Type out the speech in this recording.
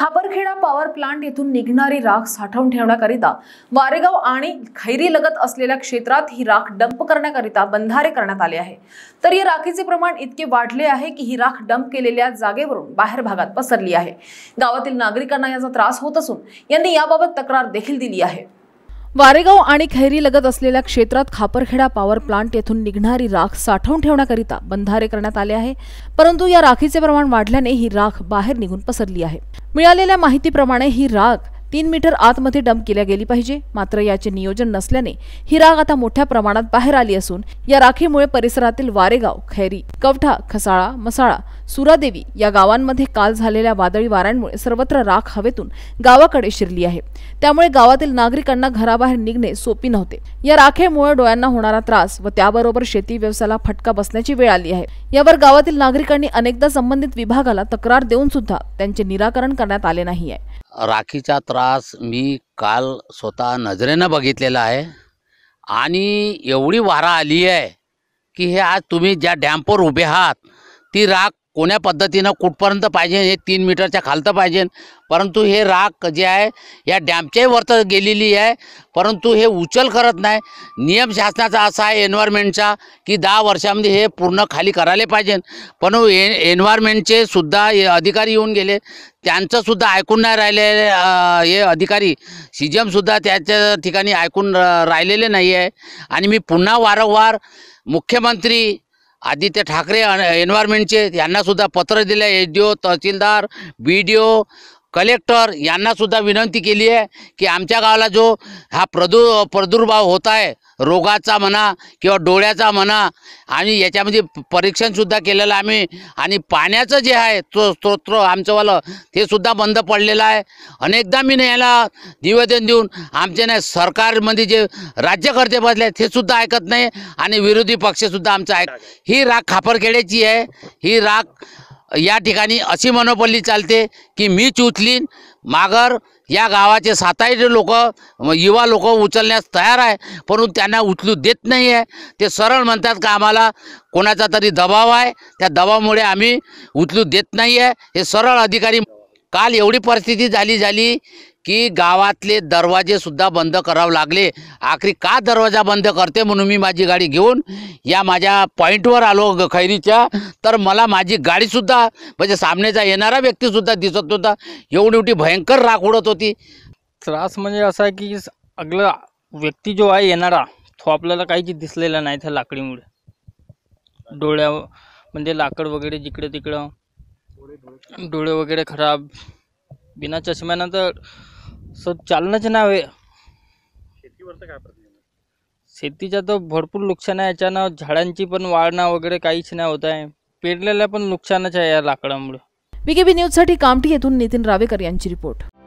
Khaparkheda power plant येथून निघणारी राख साठवून ठेवण्याकरिता वारेगाव आणि खैरी लगत असलेल्या क्षेत्रात ही राख डंप करण्याकरिता बंधारे करण्यात आले आहे तर या राखीचे प्रमाण इतके वाढले आहे की ही राख डंप केलेल्या जागेवरून बाहेर भागात पसरली आहे गावातील नागरिकांना याचा त्रास होत असून यांनी याबाबत तक्रार देखील दिली आहे वारेगाव आणि खैरी लगत असलेल्या क्षेत्रात खापरखेडा पॉवर प्लांट येथून निघणारी राख साठवून ठेवण्याकरिता बंधारे करण्यात आले आहे परंतु या राखीचे प्रमाण वाढल्याने ही राख बाहेर निघून पसरली आहे मिळालेल्या माहितीप्रमाणे ही राख तीन मीटर आतमध्ये डंप केल्या गेली पाहिजे मात्र याचे नियोजन नसल्याने ही राख आता मोठ्या प्रमाणात बाहेर आली असून या राखीमुळे परिसरातील वारेगाव खैरी कवठा खसाळा मसाळा सुरादेवी या गावांमध्ये काल झालेल्या वादळी वाऱ्यांमुळे सर्वत्र राख हवेतून गावाकडे शिरली आहे त्यामुळे गावातील नागरिकांना घराबाहेर निघणे सोपी नव्हते या राखेमुळे डोळ्यांना होणारा त्रास व त्याबरोबर शेती व्यवसायाला फटका बसण्याची वेळ आली आहे यावर गावातील नागरिकांनी अनेकदा संबंधित विभागाला तक्रार देऊन सुद्धा त्यांचे निराकरण करण्यात आले नाही आहे राखीचा त्रास मी काल स्वतः नजरेनं बघितलेला आहे आणि एवढी वारा आली आहे की हे आज तुम्ही ज्या डॅम्पवर उभे आहात ती राख कोण्या पद्धतीनं कुठपर्यंत पाहिजे हे तीन मीटरच्या खालतं पाहिजे परंतु हे राख जे आहे या डॅमच्याही वरत गेलेली आहे परंतु हे उचल करत नाही नियम शासनाचा असा आहे एन्व्हायरमेंटचा की दहा वर्षामध्ये हे पूर्ण खाली करायला पाहिजे पण ए एन्व्हायरमेंटचे सुद्धा अधिकारी येऊन गेले त्यांचंसुद्धा ऐकून नाही राहिलेले हे अधिकारी सी जी त्याच्या ठिकाणी ऐकून राहिलेले नाही आहे आणि मी पुन्हा वारंवार मुख्यमंत्री आदित्य ठाकरे एन्व्हायरमेंटचे यांनासुद्धा पत्र दिले एस डी ओ तहसीलदार बी डी ओ कलेक्टर यांना सुद्धा विनंती केली आहे की आमच्या गावाला जो हा प्रदू प्रादुर्भाव होत आहे रोगाचा म्हणा किंवा डोळ्याचा म्हणा आणि याच्यामध्ये परीक्षणसुद्धा केलेलं आम्ही आणि पाण्याचं जे आहे तो स्तोत्र आमचंवालं ते सुद्धा बंद पडलेलं आहे अनेकदा मी याला निवेदन देऊन आमचे नाही सरकारमध्ये जे राज्यकर्ते बसले ते सुद्धा ऐकत नाही आणि विरोधी पक्षसुद्धा आमचं ऐक ही राग खापरखेड्याची आहे ही राग या ठिकाणी अशी मनोपल्ली चालते की मीच उचलीन मागर या गावाचे सातारी लोक युवा लोक उचलण्यास तयार आहे परंतु त्यांना उचलू देत नाही आहे ते सरळ म्हणतात का आम्हाला कोणाचा तरी दबाव आहे त्या दबावामुळे आम्ही उचलू देत नाही आहे हे सरळ अधिकारी काल एवढी परिस्थिती झाली झाली की गावातले दरवाजे सुद्धा बंद करावे लागले आखरी का दरवाजा बंद करते म्हणून मी माझी गाडी घेऊन या माझ्या पॉईंटवर आलो खैरीच्या तर मला माझी गाडीसुद्धा म्हणजे सामनेचा येणारा व्यक्तीसुद्धा दिसत होता एवढी एवढी भयंकर राख उडत होती त्रास म्हणजे असा आहे की अगला व्यक्ती जो आहे येणारा तो आपल्याला काहीच दिसलेला नाही त्या लाकडीमुळे डोळ्या म्हणजे लाकड वगैरे जिकडे तिकडं डोळे वगैरे खराब बिना चष्म्यानं तर सो चालनाच नाव आहे शेतीवरचं काय तर भरपूर नुकसान आहे याच्यानं झाडांची पण वाढणं वगैरे काहीच नाही होत आहे पेरलेल्या पण नुकसानच आहे या लाकडामुळे बीकेबी साठी कामठी येथून नितीन रावेकर यांची रिपोर्ट